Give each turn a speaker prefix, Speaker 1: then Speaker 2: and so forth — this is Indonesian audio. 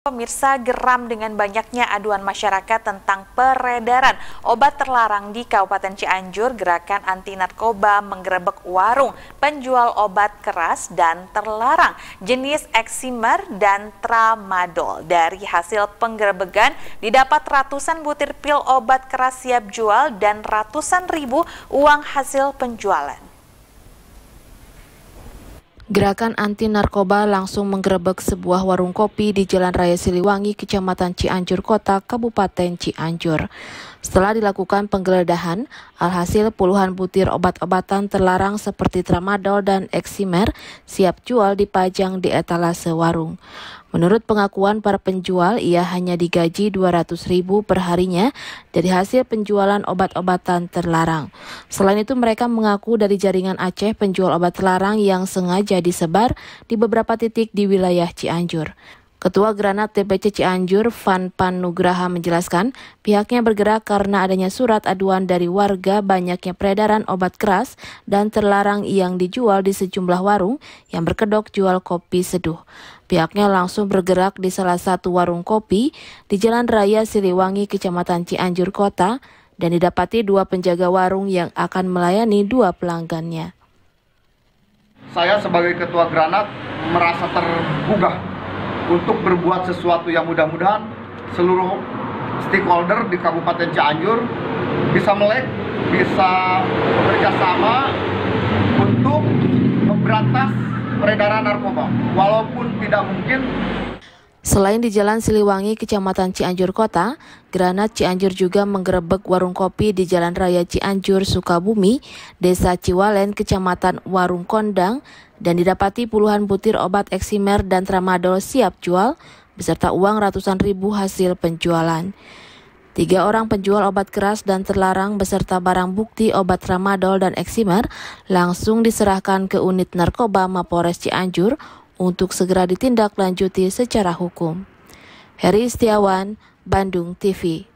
Speaker 1: Pemirsa geram dengan banyaknya aduan masyarakat tentang peredaran obat terlarang di Kabupaten Cianjur. Gerakan anti narkoba menggerebek warung penjual obat keras dan terlarang jenis eksimer dan tramadol. Dari hasil penggerebegan didapat ratusan butir pil obat keras siap jual dan ratusan ribu uang hasil penjualan.
Speaker 2: Gerakan anti narkoba langsung menggerebek sebuah warung kopi di Jalan Raya Siliwangi, Kecamatan Cianjur Kota, Kabupaten Cianjur. Setelah dilakukan penggeledahan, alhasil puluhan butir obat-obatan terlarang seperti tramadol dan eksimer siap jual dipajang di etalase warung. Menurut pengakuan para penjual, ia hanya digaji ratus ribu perharinya dari hasil penjualan obat-obatan terlarang. Selain itu, mereka mengaku dari jaringan Aceh penjual obat terlarang yang sengaja disebar di beberapa titik di wilayah Cianjur. Ketua Granat DPC Cianjur, Van Panugraha menjelaskan, pihaknya bergerak karena adanya surat aduan dari warga banyaknya peredaran obat keras dan terlarang yang dijual di sejumlah warung yang berkedok jual kopi seduh. Pihaknya langsung bergerak di salah satu warung kopi di Jalan Raya Siliwangi, Kecamatan Cianjur Kota, dan didapati dua penjaga warung yang akan melayani dua pelanggannya.
Speaker 3: Saya sebagai ketua Granat merasa tergugah untuk berbuat sesuatu yang mudah-mudahan seluruh stakeholder di Kabupaten Cianjur bisa melek, bisa bekerja sama untuk memberantas peredaran narkoba walaupun tidak mungkin
Speaker 2: Selain di Jalan Siliwangi, Kecamatan Cianjur Kota, Granat Cianjur juga menggerebek warung kopi di Jalan Raya Cianjur, Sukabumi, Desa Ciwalen, Kecamatan Warung Kondang, dan didapati puluhan butir obat eksimer dan tramadol siap jual, beserta uang ratusan ribu hasil penjualan. Tiga orang penjual obat keras dan terlarang beserta barang bukti obat tramadol dan eksimer langsung diserahkan ke unit narkoba Mapores Cianjur untuk segera ditindaklanjuti secara hukum. Heri Setiawan, Bandung TV